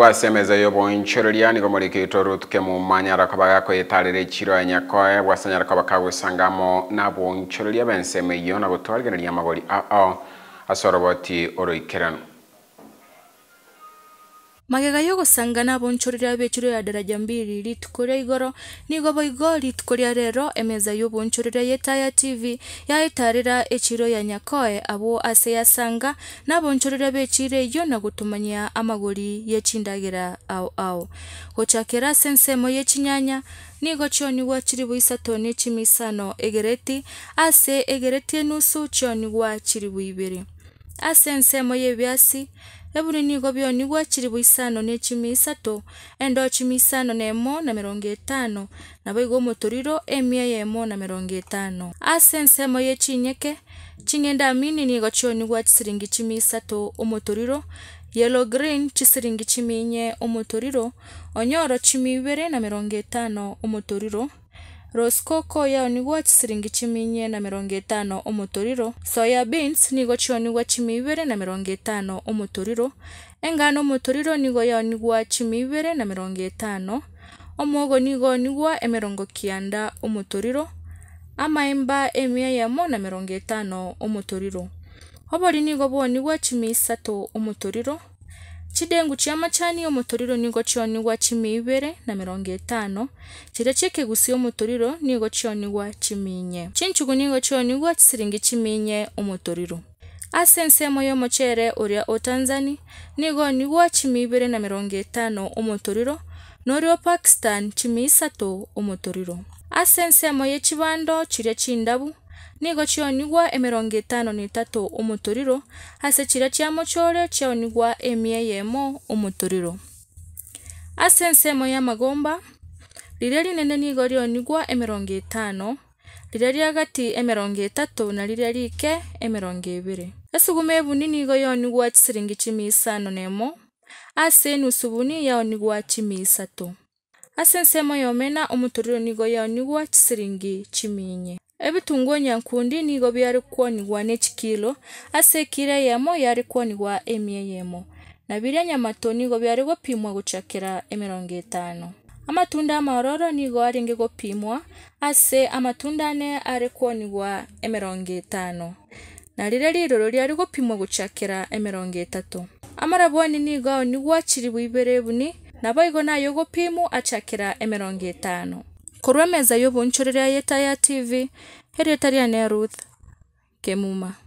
bwasemeza yobonchorerya nigo mureketo rutuke mumanya rakaba gakwĩtarĩra echiro enyakoe bwasenya rakaba kagwĩsangamo na bonchorerya benseme iyo na gũtwarĩkanĩria magori ao asoroboti oroikerano magega yo gusanga n'abonco ya daraja mbili litukura igoro nigo boigo litukuria rero emeza y'obuncurire yetaya tv yaetarera echiro ya nyakoe abo ase yasanga n'abonchorera bechire yo na gutumanya amagoli yechindagera ao ao gochakera sensemo yechinyanya nigo chionigwa chiri buisatoni chimisano egereti ase egereti enusu chionigwa chiri buibiri ase ensemo yebiasi ebuliniiko chiribu isano na n'echimi isato ende ochimi isano na emo na emerongo etano nabo iga omotoriro emia ya emo na emerongo etano ase ensemo ya echinyeke ching'enda amini nigo chionigwa chisiringi chimi isato omotoriro e yellow green chisiringi chimi inye omotoriro onyoro chimi ibere na emerongo etano omotoriro rosecoco yao niguo ciringi chimi na mirongo etano umuturiro soya beans nigo cio niguo chimi ibere na mirongo etano umuturiro engano umuturiro nigo yao niguo chimi ibere na mirongo etano omwogo nigo niguo emirongo kianda umuturiro amaemba emia mo na mirongo etano umuturiro obori nigo bwo niguo chimi isatu umuturiro chidengu chia machani omotoriro nigo chionigwa chimi ibere na mirongo etano chiria chia kegusi omotoriro nigo chionigwa chimi inye chinchugu nigo chionigwa chisiringi chimi inye omotoriro ase ensemo y'omochere oria otanzani nigo nigwa chimi ibere na mirongo etano omotoriro noria pakistan chimi isato omotoriro ase ensemo y'echibando chiria chindabu nigo chionigwa emerongo etano na etato omotoriro ase chira chia mochore chionigwa emieye emo omotoriro ase ensemo ya magomba rire rinene nigo rionigwa emerongo etano rire riagati emerongo etato na rire rike emerongo ebere esugume ebuni nigo yaonigwa chisiringi chimiisano na emo ase enusu buni yaonigwa chimiisato ase ensemo yomena omotoriro nigo yaonigwa chisiringi chimiinye ebitungo nyankundi nigo byari kwonigwa n'ekikilo ase ekira eyemo yari kwonigwa emie yemo na biria nyamato nigo byari gopimwa gochakera emirongo etano amatunda amaroro nigo aringe gopimwa ase amatunda ane ari kwonigwa emirongo etano na riria riroro riari gopimwa gochakera emirongo etatu amarabwoni nigo aonigwa chiri bwibere buni nabo igo nayo gopimu achakera emirongo etano korwa meza y'ubuncu rĩrĩa yĩta ya TV ĩrĩa ĩtarĩ ya Ruth Kĩmuma